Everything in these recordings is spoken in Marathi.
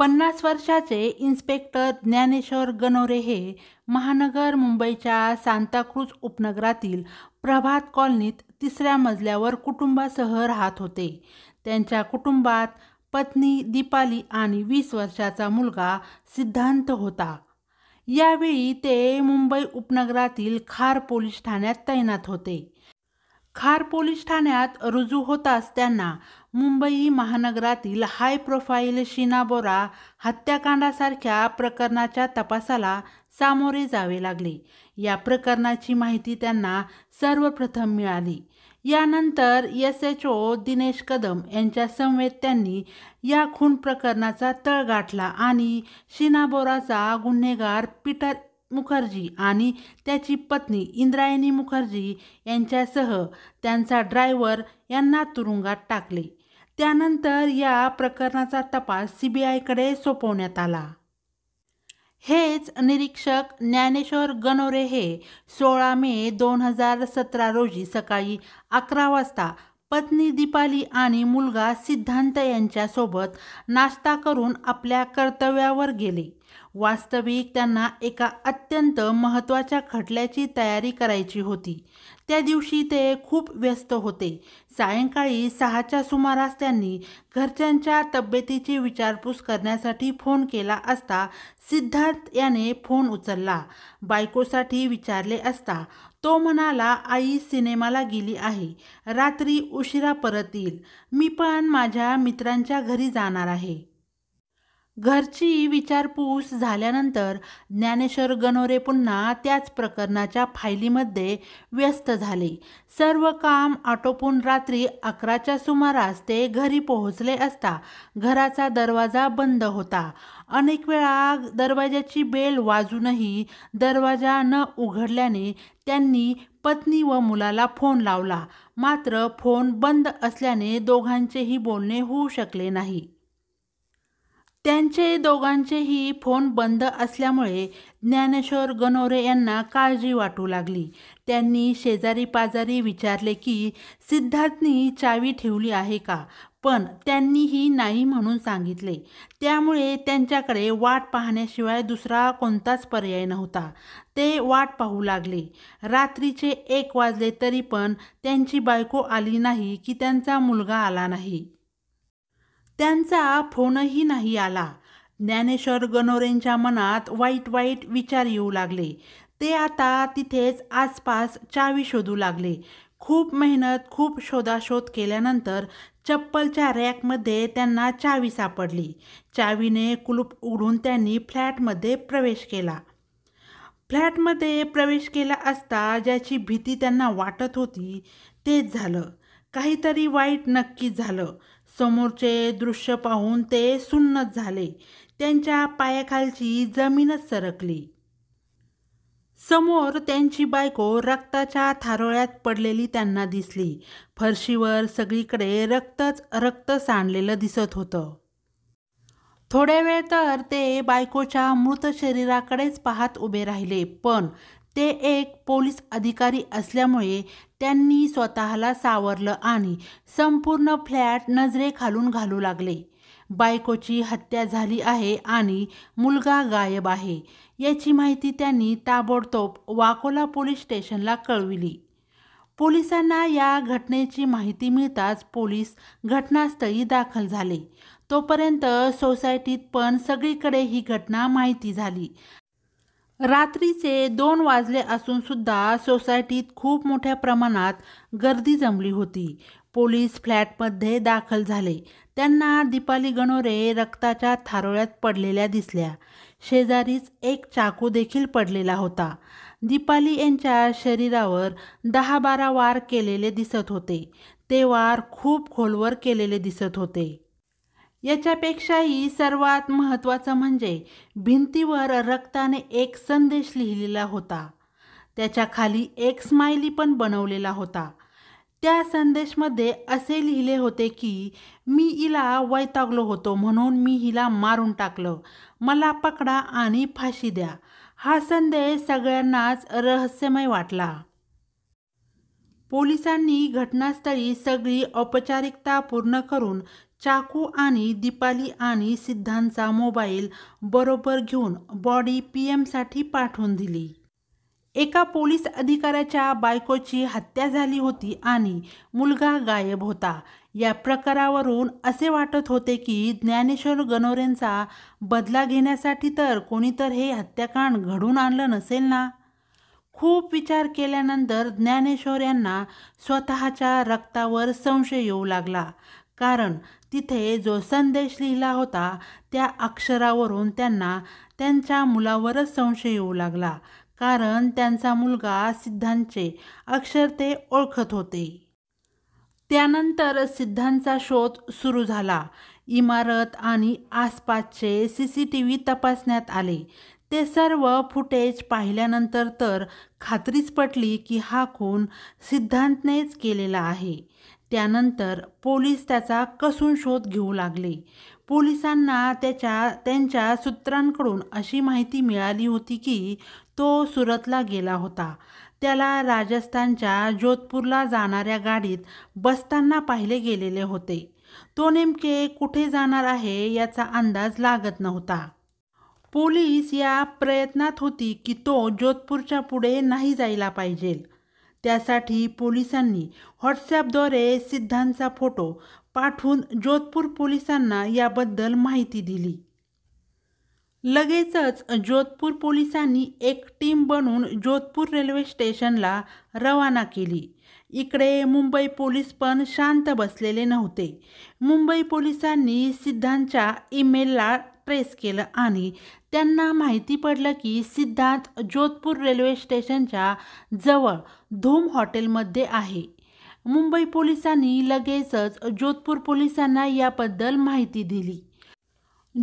पन्नास वर्षाचे इन्स्पेक्टर ज्ञानेश्वर गनोरे हे महानगर मुंबईच्या सांताक्रूज उपनगरातील प्रभात कॉलनीत तिसऱ्या मजल्यावर कुटुंबासह राहत होते त्यांच्या कुटुंबात पत्नी दीपाली आणि वीस वर्षाचा मुलगा सिद्धांत होता यावेळी ते मुंबई उपनगरातील खार पोलीस ठाण्यात तैनात होते खार पोलीस ठाण्यात रुजू होताच त्यांना मुंबई महानगरातील हाय प्रोफाईल शीना बोरा हत्याकांडासारख्या प्रकरणाच्या तपासाला सामोरे जावे लागले या प्रकरणाची माहिती त्यांना सर्वप्रथम मिळाली यानंतर S H O Dinesh Kadam यांच्या समवेत त्यांनी या खून प्रकरणाचा तळ गाठला आणि शिनाबोराचा गुन्हेगार पीटर मुखर्जी आणि त्याची पत्नी इंद्रायणी मुखर्जी यांच्यासह त्यांचा ड्रायव्हर यांना तुरुंगात टाकले त्यानंतर या प्रकरणाचा तपास सीबीआयकडे सोपवण्यात आला हेच निरीक्षक ज्ञानेश्वर गनोरे हे सोळा मे दोन हजार सतरा रोजी सकाळी अकरा वाजता पत्नी दीपाली आणि मुलगा सिद्धांत यांच्यासोबत नाश्ता करून आपल्या कर्तव्यावर गेले वास्तविक त्यांना एका अत्यंत महत्त्वाच्या खटल्याची तयारी करायची होती त्या दिवशी ते खूप व्यस्त होते सायंकाळी सहाच्या सुमारास त्यांनी घरच्यांच्या तब्येतीची विचारपूस करण्यासाठी फोन केला असता सिद्धार्थ याने फोन उचलला बायकोसाठी विचारले असता तो म्हणाला आई सिनेमाला गेली आहे रात्री उशिरा परत येईल मी पण माझ्या मित्रांच्या घरी जाणार आहे घरची विचारपूस झाल्यानंतर ज्ञानेश्वर गणोरे पुन्हा त्याच प्रकरणाच्या फायलीमध्ये व्यस्त झाले सर्व काम आटोपून रात्री अकराच्या सुमारास ते घरी पोहोचले असता घराचा दरवाजा बंद होता अनेक वेळा दरवाजाची बेल वाजूनही दरवाजा न उघडल्याने त्यांनी पत्नी व मुलाला फोन लावला मात्र फोन बंद असल्याने दोघांचेही बोलणे होऊ शकले नाही त्यांचे दोघांचेही फोन बंद असल्यामुळे ज्ञानेश्वर गणोरे यांना काळजी वाटू लागली त्यांनी शेजारी पाजारी विचारले की सिद्धार्थनी चावी ठेवली आहे का पण त्यांनीही नाही म्हणून सांगितले त्यामुळे त्यांच्याकडे वाट पाहण्याशिवाय दुसरा कोणताच पर्याय नव्हता ते वाट पाहू लागले रात्रीचे एक वाजले तरी पण त्यांची बायको आली नाही की त्यांचा मुलगा आला नाही त्यांचा फोनही नाही आला ज्ञानेश्वर गणोरेंच्या मनात वाईट वाईट विचार येऊ लागले ते आता तिथेच आसपास चावी शोधू लागले खूप मेहनत खूप शोधाशोध केल्यानंतर चप्पलच्या रॅकमध्ये त्यांना चावी सापडली चावीने कुलूप उघडून त्यांनी फ्लॅटमध्ये प्रवेश केला फ्लॅटमध्ये प्रवेश केला असता ज्याची भीती त्यांना वाटत होती तेच झालं काहीतरी वाईट नक्की झालं समोरचे दृश्य पाहून ते सुन्नत झाले त्यांच्या पायाखालची जमीनच सरकली समोर त्यांची बायको रक्ताच्या थारोळ्यात पडलेली त्यांना दिसली फरशीवर सगळीकडे रक्तच रक्त सांडलेलं दिसत होतं थोड्या वेळ तर ते बायकोच्या मृत शरीराकडेच पाहत उभे राहिले पण ते एक पोलीस अधिकारी असल्यामुळे त्यांनी स्वतःला सावरलं आणि संपूर्ण फ्लॅट नजरेखालून घालू लागले बायकोची हत्या झाली आहे आणि मुलगा गायब आहे याची माहिती त्यांनी ताबडतोब वाकोला पोलीस स्टेशनला कळविली पोलिसांना या घटनेची माहिती मिळताच पोलीस घटनास्थळी दाखल झाले तोपर्यंत सोसायटीत पण सगळीकडे ही घटना माहिती झाली रात्रीचे दोन वाजले असून सुद्धा सोसायटीत खूप मोठ्या प्रमाणात गर्दी जमली होती पोलीस फ्लॅटमध्ये दाखल झाले त्यांना दीपाली गणोरे रक्ताच्या थारोळ्यात पडलेल्या दिसल्या शेजारीच एक चाकू देखील पडलेला होता दीपाली यांच्या शरीरावर दहा बारा वार केलेले दिसत होते ते वार खूप खोलवर केलेले दिसत होते याच्यापेक्षाही सर्वात महत्त्वाचं म्हणजे भिंतीवर रक्ताने एक संदेश लिहिलेला होता त्याच्या खाली एक स्माइली पण बनवलेला होता त्या संदेशमध्ये असे लिहिले होते की मी हिला वैतागलो होतो म्हणून मी हिला मारून टाकलं मला पकडा आणि फाशी द्या हा संदेश सगळ्यांनाच रहस्यमय वाटला पोलिसांनी घटनास्थळी सगळी औपचारिकता पूर्ण करून चाकू आणि दीपाली आणि सिद्धांचा मोबाईल बरोबर घेऊन बॉडी पी एमसाठी पाठवून दिली एका पोलीस अधिकाऱ्याच्या बायकोची हत्या झाली होती आणि मुलगा गायब होता या प्रकारावरून असे वाटत होते की ज्ञानेश्वर गणोरेंचा बदला घेण्यासाठी तर कोणीतर हे हत्याकांड घडून आणलं नसेल ना खूप विचार केल्यानंतर ज्ञानेश्वर यांना स्वतःच्या रक्तावर संशय येऊ लागला कारण तिथे जो संदेश लिहिला होता त्या अक्षरावरून त्यांना त्यांच्या मुलावरच संशय येऊ लागला कारण त्यांचा मुलगा सिद्धांचे अक्षर ते ओळखत होते त्यानंतर सिद्धांचा शोध सुरू झाला इमारत आणि आसपासचे सी सी टी व्ही तपासण्यात आले ते सर्व फुटेज पाहिल्यानंतर तर खात्रीच पटली की हा खून सिद्धांतनेच केलेला आहे त्यानंतर पोलीस त्याचा कसून शोध घेऊ लागले पोलिसांना त्याच्या त्यांच्या सूत्रांकडून अशी माहिती मिळाली होती की तो सुरतला गेला होता त्याला राजस्थानच्या जोधपूरला जाणाऱ्या गाडीत बसताना पाहिले गेलेले होते तो नेमके कुठे जाणार आहे याचा अंदाज लागत नव्हता पोलीस या प्रयत्नात होती की तो जोधपूरच्या पुढे नाही जायला पाहिजेल त्यासाठी पोलिसांनी व्हॉट्सॲपद्वारे सिद्धांचा फोटो पाठवून जोधपूर पोलिसांना याबद्दल माहिती दिली लगेचच जोधपूर पोलिसांनी एक टीम बनून जोधपूर रेल्वे स्टेशनला रवाना केली इकडे मुंबई पोलीस पण शांत बसलेले नव्हते मुंबई पोलिसांनी सिद्धांच्या ईमेलला ट्रेस केलं आणि त्यांना माहिती पडलं की सिद्धार्थ जोधपूर रेल्वे स्टेशनच्या जवळ धूम हॉटेलमध्ये आहे मुंबई पोलिसांनी लगेचच जोधपूर पोलिसांना याबद्दल माहिती दिली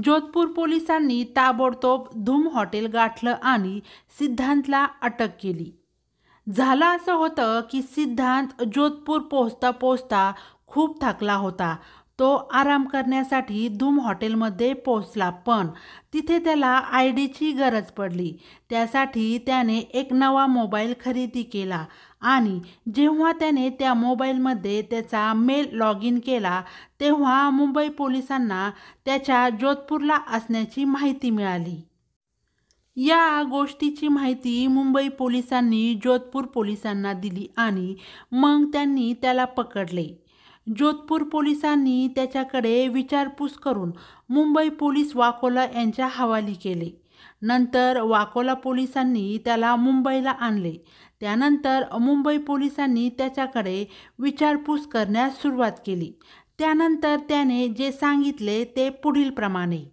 जोधपूर पोलिसांनी ताबडतोब धूम हॉटेल गाठलं आणि सिद्धांतला अटक केली झालं असं होतं की सिद्धांत जोधपूर पोहोचता पोहोचता खूप थकला होता तो आराम करण्यासाठी धूम हॉटेलमध्ये पोचला पण तिथे त्याला आय डीची गरज पडली त्यासाठी त्याने एक नवा मोबाईल खरेदी केला आणि जेव्हा त्याने त्या मोबाईलमध्ये त्याचा मेल लॉग इन केला तेव्हा मुंबई पोलिसांना त्याच्या जोधपूरला असण्याची माहिती मिळाली या गोष्टीची माहिती मुंबई पोलिसांनी जोधपूर पोलिसांना दिली आणि मग त्यांनी त्याला पकडले जोधपूर पोलिसांनी त्याच्याकडे विचारपूस करून मुंबई पोलीस वाकोला यांच्या हवाली केले नंतर वाकोला पोलिसांनी त्याला मुंबईला आणले त्यानंतर मुंबई पोलिसांनी त्याच्याकडे विचारपूस करण्यास सुरुवात केली त्यानंतर त्याने जे सांगितले ते पुढीलप्रमाणे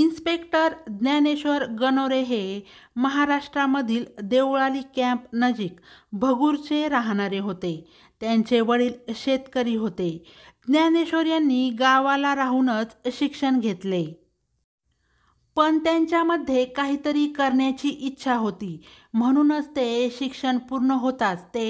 इन्स्पेक्टर ज्ञानेश्वर गनोरे हे महाराष्ट्रामधील देवळाली कॅम्प नजीक भगूरचे राहणारे होते त्यांचे वडील शेतकरी होते ज्ञानेश्वर यांनी गावाला राहूनच शिक्षण घेतले पण त्यांच्यामध्ये काहीतरी करण्याची इच्छा होती म्हणूनच ते शिक्षण पूर्ण होताच ते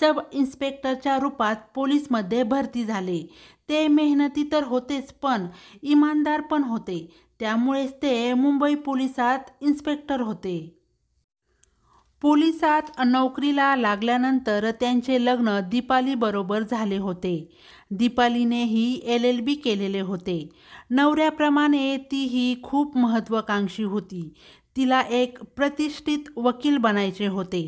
सब इन्स्पेक्टरच्या रूपात पोलीसमध्ये भरती झाले ते मेहनती तर होतेच पण इमानदार पण होते त्यामुळेच ते मुंबई पोलिसात इन्स्पेक्टर होते पोलिसात नोकरीला लागल्यानंतर त्यांचे लग्न दीपालीबरोबर झाले होते दीपालीनेही एल एल बी केलेले होते नवऱ्याप्रमाणे तीही खूप महत्त्वाकांक्षी होती तिला एक प्रतिष्ठित वकील बनायचे होते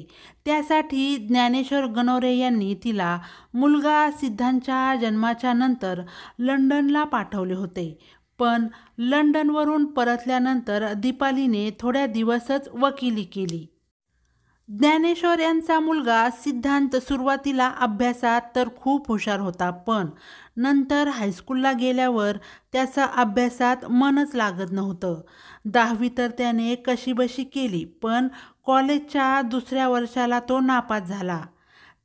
त्यासाठी ज्ञानेश्वर गणोरे यांनी तिला मुलगा सिद्धांच्या जन्माच्या नंतर लंडनला पाठवले होते पण लंडनवरून परतल्यानंतर दीपालीने थोड्या दिवसच वकिली केली ज्ञानेश्वर यांचा मुलगा सिद्धांत सुरुवातीला अभ्यासात तर खूप हुशार होता पण नंतर हायस्कूलला गेल्यावर त्याचा अभ्यासात मनच लागत नव्हतं दहावी तर त्याने कशीबशी केली पण कॉलेजच्या दुसऱ्या वर्षाला तो नापास झाला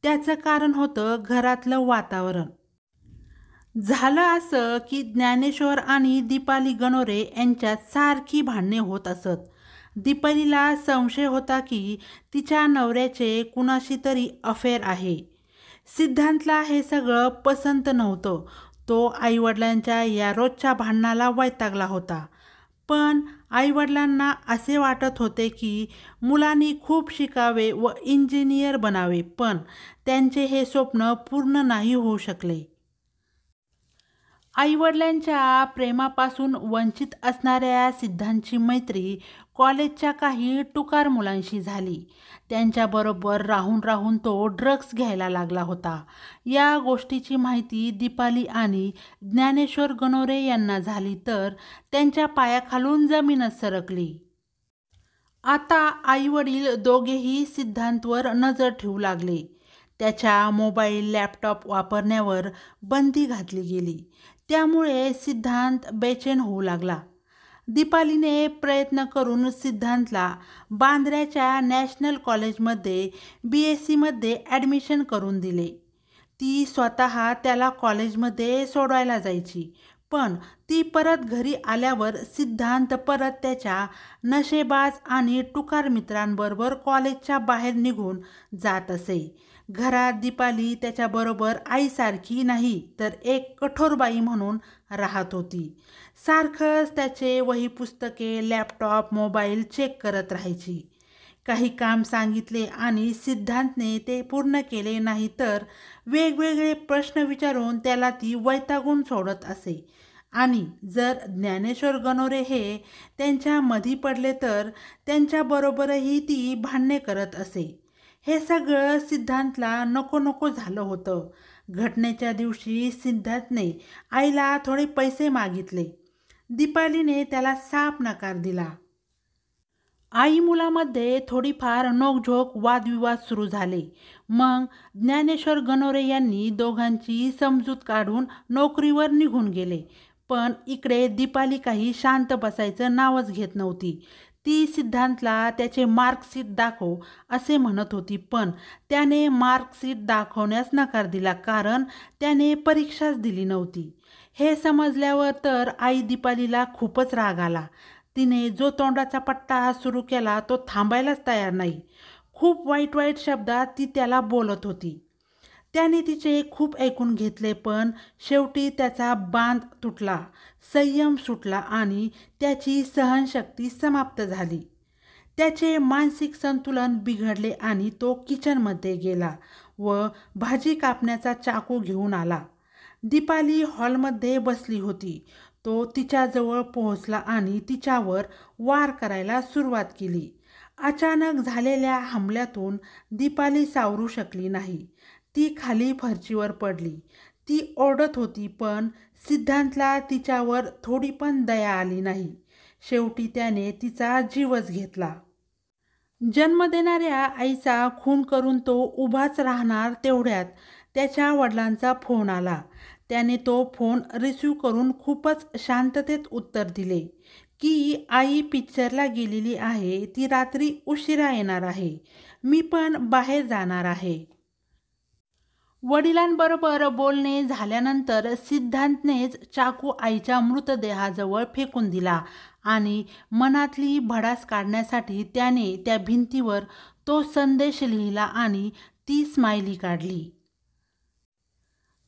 त्याचं कारण होतं घरातलं वातावरण झालं असं की ज्ञानेश्वर आणि दीपाली गणोरे यांच्यात सारखी भांडणे होत असत दीपलीला संशय होता की तिच्या नवऱ्याचे कुणाशी तरी अफेअर आहे सिद्धांतला हे सगळं पसंत नव्हतं तो आईवडिलांच्या या रोजच्या भांडणाला वैतागला होता पण आईवडिलांना असे वाटत होते की मुलांनी खूप शिकावे व इंजिनियर बनावे पण त्यांचे हे स्वप्न पूर्ण नाही होऊ शकले आईवडिलांच्या प्रेमापासून वंचित असणाऱ्या सिद्धांची मैत्री कॉलेजच्या काही टुकार मुलांशी झाली त्यांच्याबरोबर राहून राहून तो ड्रग्स घ्यायला लागला होता या गोष्टीची माहिती दीपाली आणि ज्ञानेश्वर गणोरे यांना झाली तर त्यांच्या पायाखालून जमीनच सरकली आता आईवडील दोघेही सिद्धांतवर नजर ठेवू लागले त्याच्या मोबाईल लॅपटॉप वापरण्यावर बंदी घातली गेली त्यामुळे सिद्धांत बेचैन होऊ लागला दीपालीने प्रयत्न करून सिद्धांतला बांद्र्याच्या नॅशनल कॉलेजमध्ये बी एस सीमध्ये e ॲडमिशन करून दिले ती स्वतः त्याला कॉलेजमध्ये सोडवायला जायची पण ती परत घरी आल्यावर सिद्धांत परत त्याच्या नशेबाज आणि टुकार मित्रांबरोबर कॉलेजच्या बाहेर निघून जात असे घरात दीपाली त्याच्याबरोबर आईसारखी नाही तर एक कठोर बाई म्हणून राहत होती सारखंच त्याचे वही पुस्तके लॅपटॉप मोबाईल चेक करत राहायची काही काम सांगितले आणि सिद्धांतने ते पूर्ण केले नाही तर वेगवेगळे प्रश्न विचारून त्याला ती वैतागून सोडत असे आणि जर ज्ञानेश्वर गणोरे हे त्यांच्या मधी पडले तर त्यांच्याबरोबरही ती भांडणे करत असे हे सगळं सिद्धांतला नको नको झालं होतं घटनेच्या दिवशी सिद्धार्थने आईला थोडे पैसे मागितले दीपालीने त्याला साप नकार दिला आई मुलामध्ये थोडीफार नोकझोक वादविवाद सुरू झाले मग ज्ञानेश्वर गणोरे यांनी दोघांची समजूत काढून नोकरीवर निघून गेले पण इकडे दीपाली काही शांत बसायचं नावच घेत नव्हती ती सिद्धांतला त्याचे मार्कशीट दाखव असे म्हणत होती पण त्याने मार्कशीट दाखवण्यास नकार दिला कारण त्याने परीक्षाच दिली नव्हती हे समजल्यावर तर आई दीपालीला खूपच राग आला तिने जो तोंडाचा पट्टा हा सुरू केला तो थांबायलाच तयार नाही खूप वाईट वाईट शब्दात ती त्याला बोलत होती त्याने तिचे खूप ऐकून घेतले पण शेवटी त्याचा बांध तुटला संयम सुटला आणि त्याची सहनशक्ती समाप्त झाली त्याचे मानसिक संतुलन बिघडले आणि तो किचनमध्ये गेला व भाजी कापण्याचा चाकू घेऊन आला दीपाली हॉलमध्ये बसली होती तो तिच्याजवळ पोहोचला आणि तिच्यावर वार करायला सुरुवात केली अचानक झालेल्या हमल्यातून दीपाली सावरू शकली नाही ती खाली फरचीवर पडली ती ओढत होती पण सिद्धांतला तिच्यावर थोडी पण दया आली नाही शेवटी त्याने तिचा जीवच घेतला जन्म देणाऱ्या आईचा खून करून तो उभाच राहणार तेवढ्यात त्याच्या वडिलांचा फोन आला त्याने तो फोन रिसीव करून खूपच शांततेत उत्तर दिले की आई पिक्चरला गेलेली आहे ती रात्री उशिरा येणार आहे मी पण बाहेर जाणार आहे वडिलांबरोबर बोलणे झाल्यानंतर सिद्धांतनेच चाकू आईच्या मृतदेहाजवळ फेकून दिला आणि मनातली भडास काढण्यासाठी त्याने त्या भिंतीवर तो संदेश लिहिला आणि ती स्माइली काढली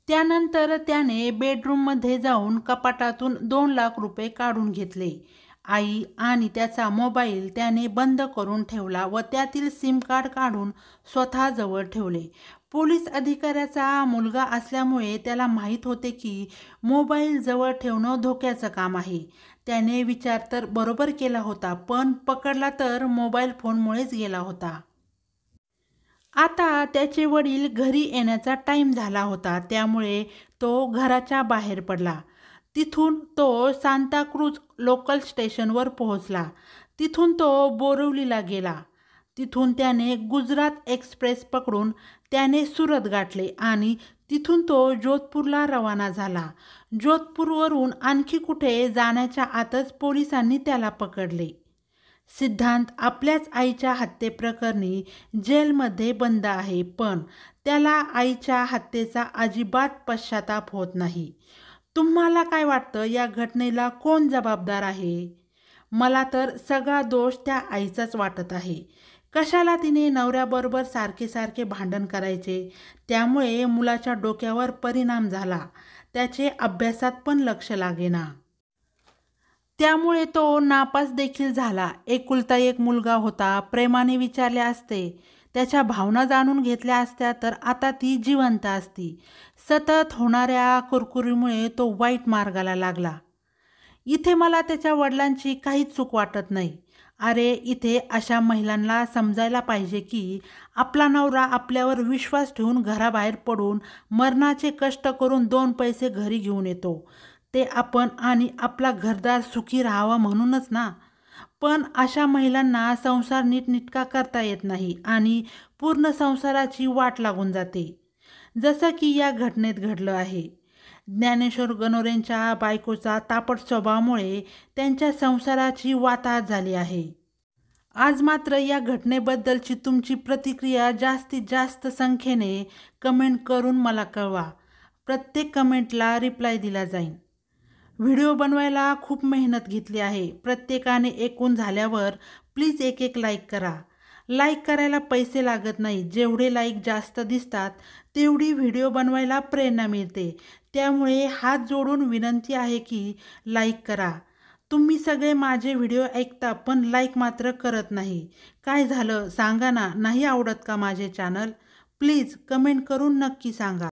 त्यानंतर त्याने बेडरूममध्ये जाऊन कपाटातून दोन लाख रुपये काढून घेतले आई आणि त्याचा मोबाईल त्याने बंद करून ठेवला व त्यातील सिम कार्ड काढून स्वतःजवळ ठेवले पोलीस अधिकाऱ्याचा मुलगा असल्यामुळे त्याला माहीत होते की मोबाईल जवळ ठेवणं धोक्याचं काम आहे त्याने विचार तर बरोबर केला होता पण पकडला तर मोबाईल फोनमुळेच गेला होता आता त्याचे वडील घरी येण्याचा टाईम झाला होता त्यामुळे तो घराच्या बाहेर पडला तिथून तो सांताक्रूज लोकल स्टेशनवर पोहोचला तिथून तो बोरवलीला गेला तिथून त्याने गुजरात एक्सप्रेस पकडून त्याने सुरत गाठले आणि तिथून तो जोधपूरला रवाना झाला जोधपूरवरून आणखी कुठे जाण्याच्या आतच पोलिसांनी त्याला पकडले सिद्धांत आपल्याच आईच्या हत्येप्रकरणी जेलमध्ये बंद आहे पण त्याला आईच्या हत्येचा अजिबात पश्चाताप होत नाही तुम्हाला काय वाटतं या घटनेला कोण जबाबदार आहे मला तर सगळा दोष त्या आईचाच वाटत आहे कशाला तिने नवऱ्याबरोबर सारखे सारखे भांडण करायचे त्यामुळे मुलाच्या डोक्यावर परिणाम झाला त्याचे अभ्यासात पण लक्ष लागेना त्यामुळे तो नापास देखील झाला एकुलता एक मुलगा होता प्रेमाने विचारले असते त्याच्या भावना जाणून घेतल्या असत्या तर आता ती जिवंत असती सतत होणाऱ्या कुरकुरीमुळे तो वाईट मार्गाला लागला इथे मला त्याच्या वडिलांची काहीच चूक वाटत नाही अरे इथे अशा महिलांना समजायला पाहिजे की आपला नवरा आपल्यावर विश्वास ठेवून घराबाहेर पडून मरणाचे कष्ट करून दोन पैसे घरी घेऊन येतो ते आपण आणि आपला घरदार सुखी राहावा म्हणूनच ना पण अशा महिलांना संसार नीटनिटका करता येत नाही आणि पूर्ण संसाराची वाट लागून जाते जसं की या घटनेत घडलं आहे ज्ञानेश्वर गणोरेंच्या बायकोचा तापट स्वभावामुळे त्यांच्या संसाराची वाताहत झाली आहे आज मात्र या घटनेबद्दलची तुमची प्रतिक्रिया जास्तीत जास्त संख्येने कमेंट करून मला कळवा प्रत्येक कमेंटला रिप्लाय दिला जाईल व्हिडिओ बनवायला खूप मेहनत घेतली आहे प्रत्येकाने एकूण झाल्यावर प्लीज एक एक लाईक करा लाईक करायला पैसे लागत नाही जेवढे लाईक जास्त दिसतात तेवढी व्हिडिओ बनवायला प्रेरणा मिळते त्यामुळे हात जोडून विनंती आहे की लाईक करा तुम्ही सगळे माझे व्हिडिओ ऐकता पण लाईक मात्र करत नाही काय झालं सांगा ना नाही आवडत का माझे चॅनल प्लीज कमेंट करून नक्की सांगा